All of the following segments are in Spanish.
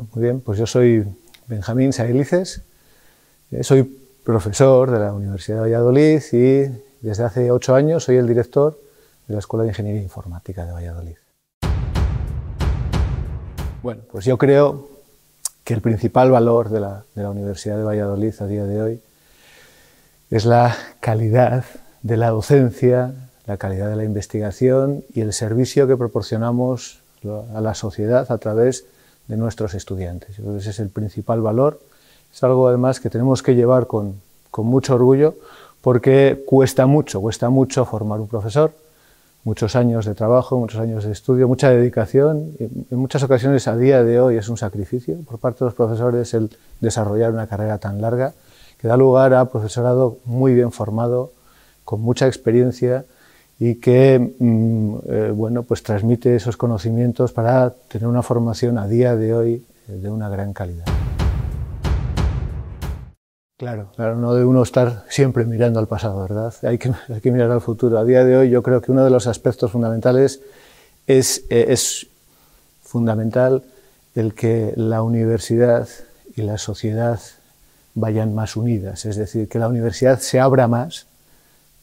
muy bien, pues yo soy Benjamín Saílices, eh, soy profesor de la Universidad de Valladolid y desde hace ocho años soy el director de la Escuela de Ingeniería Informática de Valladolid. Bueno, pues yo creo que el principal valor de la, de la Universidad de Valladolid a día de hoy es la calidad de la docencia, la calidad de la investigación y el servicio que proporcionamos a la sociedad a través de de nuestros estudiantes. ese es el principal valor. Es algo además que tenemos que llevar con, con mucho orgullo porque cuesta mucho, cuesta mucho formar un profesor, muchos años de trabajo, muchos años de estudio, mucha dedicación. En muchas ocasiones a día de hoy es un sacrificio por parte de los profesores el desarrollar una carrera tan larga que da lugar a profesorado muy bien formado, con mucha experiencia, y que mm, eh, bueno, pues transmite esos conocimientos para tener una formación a día de hoy eh, de una gran calidad. Claro, claro, no de uno estar siempre mirando al pasado, ¿verdad? Hay que, mirar al futuro. A día de hoy yo creo que uno de los aspectos fundamentales es, eh, es fundamental el que la universidad y la sociedad vayan más unidas, es decir, que la universidad se abra más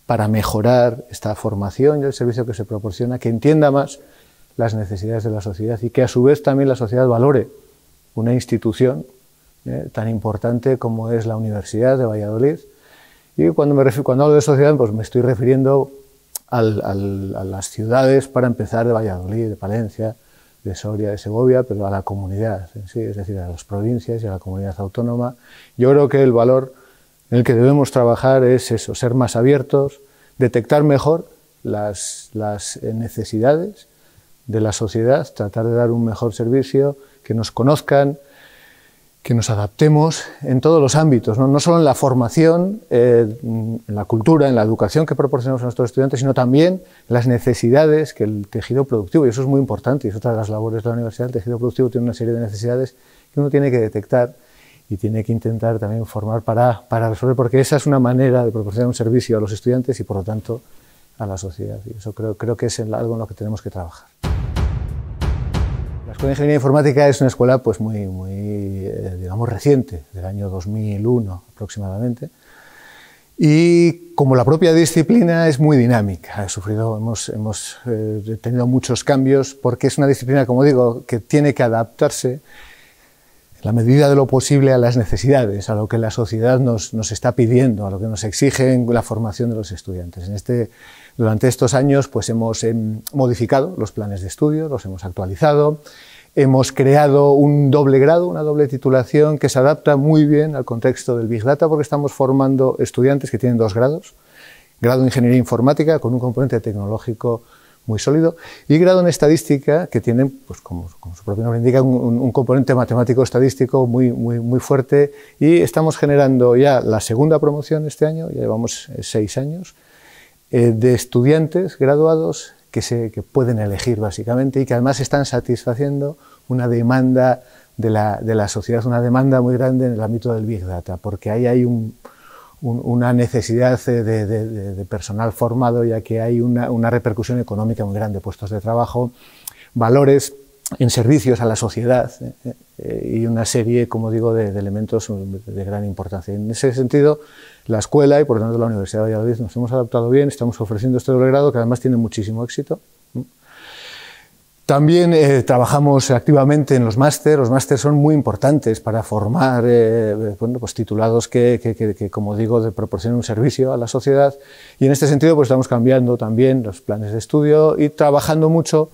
para mejorar esta formación y el servicio que se proporciona, que entienda más las necesidades de la sociedad y que a su vez también la sociedad valore una institución eh, tan importante como es la Universidad de Valladolid. Y cuando, me cuando hablo de sociedad, pues me estoy refiriendo a las ciudades, para empezar, de Valladolid, de Palencia, de Soria, de Segovia, pero a la comunidad sí, es decir, a las provincias y a la comunidad autónoma. Yo creo que el valor en el que debemos trabajar es eso, ser más abiertos, detectar mejor las, eh, necesidades de la sociedad, tratar de dar un mejor servicio, que nos conozcan, que nos adaptemos en todos los ámbitos, no, solo en la formación, eh, en la cultura, en la educación que proporcionamos a nuestros estudiantes, sino también las necesidades que el tejido productivo, y eso es muy importante, y es otra de las labores de la universidad, el tejido productivo tiene una serie de necesidades que uno tiene que detectar y tiene que intentar también formar para, resolver, porque esa es una manera de proporcionar un servicio a los estudiantes y por lo tanto a la sociedad. Y eso creo, que es algo en lo que tenemos que trabajar. La Escuela de Ingeniería Informática es una escuela pues, muy, muy eh, digamos, reciente, del año 2001 aproximadamente. Y como la propia disciplina es muy dinámica, ha sufrido, hemos, eh, tenido muchos cambios porque es una disciplina, como digo, que tiene que adaptarse la medida de lo posible a las necesidades, a lo que la sociedad nos, está pidiendo, a lo que nos exige la formación de los estudiantes. En este, durante estos años pues hemos em, modificado los planes de estudio, los hemos actualizado, hemos creado un doble grado, una doble titulación que se adapta muy bien al contexto del Big Data porque estamos formando estudiantes que tienen dos grados, grado de Ingeniería Informática con un componente tecnológico muy sólido, y grado en estadística, que tienen, pues como, su propio nombre indica, un, componente matemático estadístico muy, muy, muy fuerte, y estamos generando ya la segunda promoción este año, ya llevamos eh, seis años, eh, de estudiantes graduados que, se, que pueden elegir básicamente y que además están satisfaciendo una demanda de la, de la sociedad, una demanda muy grande en el ámbito del Big Data, porque ahí hay un una necesidad de, personal formado, ya que hay una, una repercusión económica muy grande, puestos de trabajo, valores en servicios a la sociedad eh, eh, y una serie, como digo, de, de, elementos de gran importancia. En ese sentido, la escuela y por lo tanto la Universidad de Valladolid nos hemos adaptado bien, estamos ofreciendo este doble grado que además tiene muchísimo éxito. También eh, trabajamos activamente en los máster. Los máster son muy importantes para formar eh, bueno, pues titulados que, que, que, como digo, proporcionen un servicio a la sociedad. Y en este sentido pues, estamos cambiando también los planes de estudio y trabajando mucho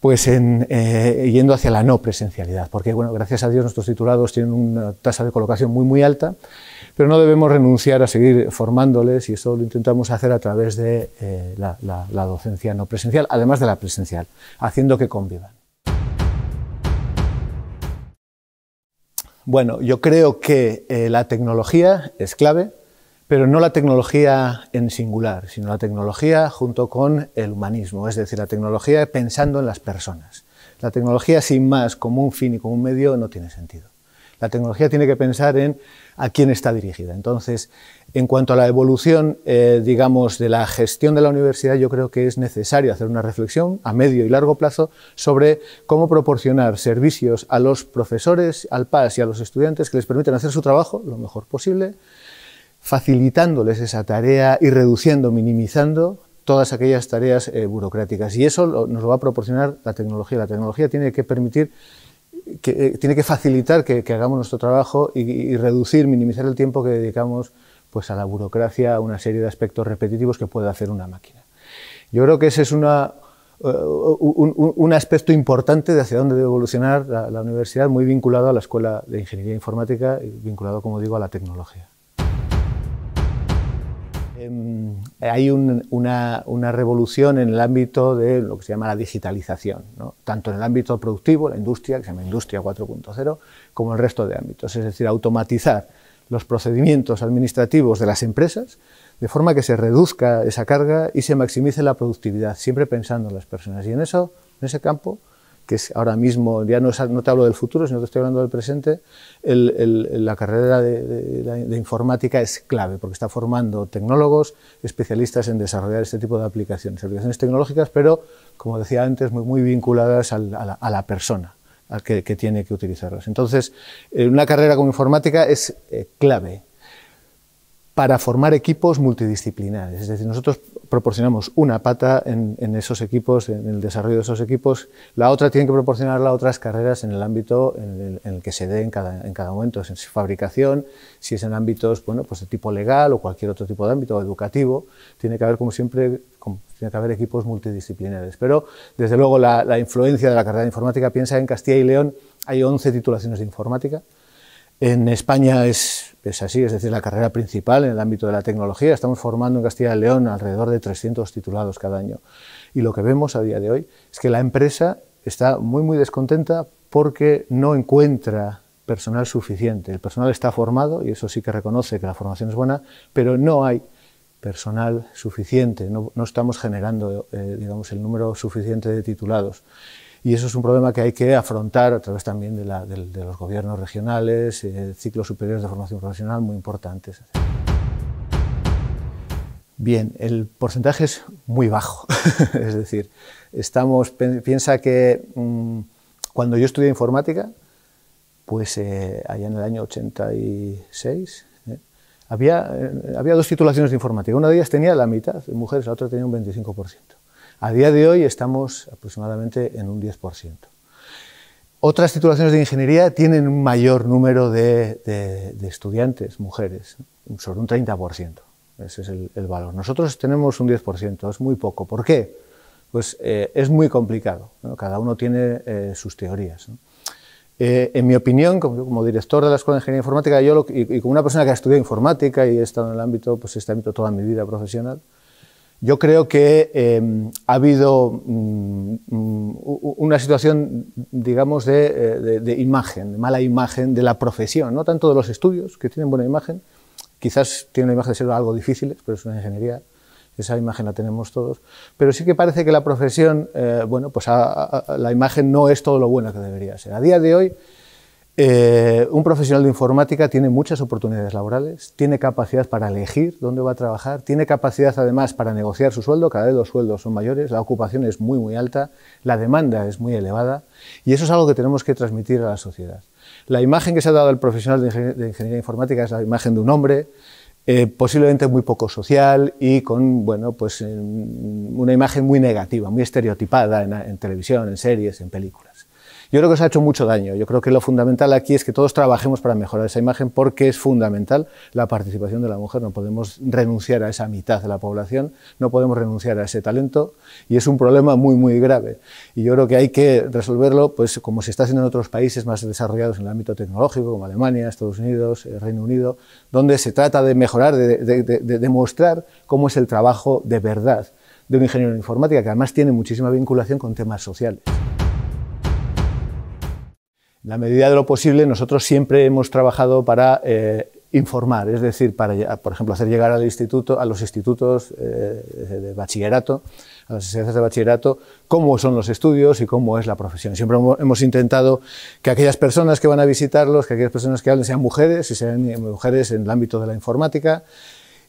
pues en, eh, yendo hacia la no presencialidad, porque bueno, gracias a Dios nuestros titulados tienen una tasa de colocación muy muy alta pero no debemos renunciar a seguir formándoles y eso lo intentamos hacer a través de eh, la, docencia no presencial, además de la presencial, haciendo que convivan. Bueno, yo creo que eh, la tecnología es clave, pero no la tecnología en singular, sino la tecnología junto con el humanismo, es decir, la tecnología pensando en las personas. La tecnología sin más como un fin y como un medio no tiene sentido. La tecnología tiene que pensar en a quién está dirigida. Entonces, en cuanto a la evolución, eh, digamos, de la gestión de la universidad, yo creo que es necesario hacer una reflexión a medio y largo plazo sobre cómo proporcionar servicios a los profesores, al PAS y a los estudiantes que les permitan hacer su trabajo lo mejor posible, facilitándoles esa tarea y reduciendo, minimizando todas aquellas tareas eh, burocráticas. Y eso nos lo va a proporcionar la tecnología. La tecnología tiene que permitir que, eh, tiene que facilitar que, hagamos nuestro trabajo y, reducir, minimizar el tiempo que dedicamos pues, a la burocracia, a una serie de aspectos repetitivos que puede hacer una máquina. Yo creo que ese es eh, un, aspecto importante de hacia dónde debe evolucionar la, la universidad, muy vinculado a la Escuela de Ingeniería Informática y vinculado, como digo, a la tecnología. Em, hay una, revolución en el ámbito de lo que se llama la digitalización, tanto en el ámbito productivo, la industria, que se llama Industria 4.0, como en el resto de ámbitos, es decir, automatizar los procedimientos administrativos de las empresas de forma que se reduzca esa carga y se maximice la productividad, siempre pensando en las personas. Y en eso, en ese campo, que es ahora mismo, ya no, te hablo del futuro, sino que estoy hablando del presente, la carrera de, informática es clave, porque está formando tecnólogos especialistas en desarrollar este tipo de aplicaciones, aplicaciones tecnológicas, pero, como decía antes, muy, vinculadas a, la, persona que, tiene que utilizarlas. Entonces, eh, una carrera como informática es eh, clave para formar equipos multidisciplinares. Es decir, nosotros proporcionamos una pata en, esos equipos, en el desarrollo de esos equipos, la otra tiene que proporcionarla a otras carreras en el ámbito en el, que se dé en cada, momento, si es fabricación, si es en ámbitos bueno, pues de tipo legal o cualquier otro tipo de ámbito, educativo, tiene que haber como siempre tiene que haber equipos multidisciplinares. Pero desde luego la, la influencia de la carrera de informática, piensa en Castilla y León, hay 11 titulaciones de informática, en España es, así, es decir, la carrera principal en el ámbito de la tecnología. Estamos formando en Castilla y León alrededor de 300 titulados cada año. Y lo que vemos a día de hoy es que la empresa está muy, muy descontenta porque no encuentra personal suficiente. El personal está formado, y eso sí que reconoce que la formación es buena, pero no hay personal suficiente, no, estamos generando eh, digamos, el número suficiente de titulados. Y eso es un problema que hay que afrontar a través también de, los gobiernos regionales, eh, ciclos superiores de formación profesional muy importantes. Bien, el porcentaje es muy bajo. es decir, estamos, piensa que mm, cuando yo estudié informática, pues eh, allá en el año 86, eh, había, había dos titulaciones de informática. Una de ellas tenía la mitad de mujeres, la otra tenía un 25%. A día de hoy estamos aproximadamente en un 10%. Otras titulaciones de ingeniería tienen un mayor número de, estudiantes, mujeres, sobre un 30%. Ese es el, valor. Nosotros tenemos un 10%, es muy poco. ¿Por qué? Pues eh, es muy complicado. Cada uno tiene eh, sus teorías. Eh, en mi opinión, como, director de la Escuela de Ingeniería Informática yo y, como una persona que ha estudiado informática y he estado en el ámbito, pues, este ámbito toda mi vida profesional, yo creo que em, ha habido mm, mm, una situación, digamos, eh, de, imagen, de mala imagen de la profesión, no tanto de los estudios, que tienen buena imagen, quizás tienen la imagen de ser algo difíciles, pero es una ingeniería, esa imagen la tenemos todos, pero sí que parece que la profesión, eh, bueno, pues la imagen no es todo lo bueno que debería ser. A día de hoy eh, un profesional de informática tiene muchas oportunidades laborales, tiene capacidad para elegir dónde va a trabajar, tiene capacidad además para negociar su sueldo, cada vez los sueldos son mayores, la ocupación es muy muy alta, la demanda es muy elevada y eso es algo que tenemos que transmitir a la sociedad. La imagen que se ha dado al profesional de, ingeniería informática es la imagen de un hombre, eh, posiblemente muy poco social y con bueno, pues, una imagen muy negativa, muy estereotipada en televisión, en series, en películas. Yo creo que se ha hecho mucho daño. Yo creo que lo fundamental aquí es que todos trabajemos para mejorar esa imagen porque es fundamental la participación de la mujer. No podemos renunciar a esa mitad de la población, no podemos renunciar a ese talento y es un problema muy, muy grave. Y yo creo que hay que resolverlo, pues como se está haciendo en otros países más desarrollados en el ámbito tecnológico, como Alemania, Estados Unidos, el eh, Reino Unido, donde se trata de mejorar, de demostrar cómo es el trabajo de verdad de un ingeniero en informática, que además tiene muchísima vinculación con temas sociales la medida de lo posible, nosotros siempre hemos trabajado para eh, informar, es decir, para, por ejemplo, hacer llegar al instituto, a los institutos eh, de bachillerato, a las asistencias de bachillerato, cómo son los estudios y cómo es la profesión. Siempre hemos intentado que aquellas personas que van a visitarlos, que aquellas personas que hablen sean mujeres y sean mujeres en el ámbito de la informática.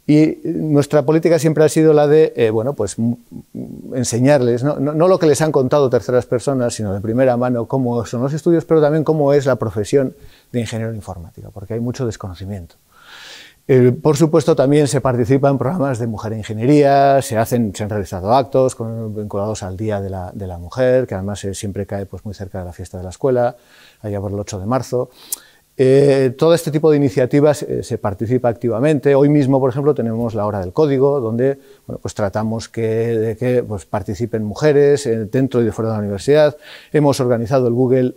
Y nuestra política siempre ha sido la de, eh, bueno, pues enseñarles, ¿no? lo que les han contado terceras personas, sino de primera mano cómo son los estudios, pero también cómo es la profesión de ingeniero informático porque hay mucho desconocimiento. Eh, por supuesto, también se participa en programas de Mujer e Ingeniería, se, hacen, se han realizado actos con, vinculados al Día de la, Mujer, que además eh, siempre cae pues, muy cerca de la fiesta de la escuela, allá por el 8 de marzo. Eh, todo este tipo de iniciativas eh, se participa activamente. Hoy mismo, por ejemplo, tenemos la Hora del Código, donde bueno, pues tratamos que, de que pues, participen mujeres eh, dentro y fuera de la universidad. Hemos organizado el Google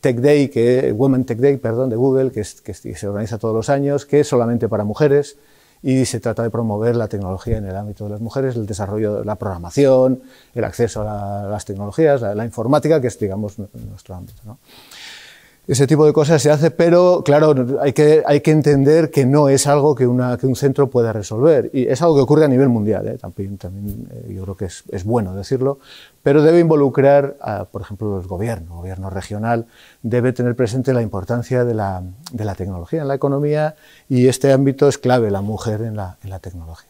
Tech Day, que, Women Tech Day perdón, de Google, que, se organiza todos los años, que es solamente para mujeres y se trata de promover la tecnología en el ámbito de las mujeres, el desarrollo, de la programación, el acceso a, las tecnologías, la, la, informática, que es, digamos, nuestro ámbito. ¿no? ese tipo de cosas se hace, pero claro, hay que, entender que no es algo que, un centro pueda resolver. Y es algo que ocurre a nivel mundial, ¿eh? también, también eh, yo creo que es, bueno decirlo, pero debe involucrar, por ejemplo, el gobierno, el gobierno regional, debe tener presente la importancia de la, tecnología en la economía y este ámbito es clave, la mujer en la tecnología.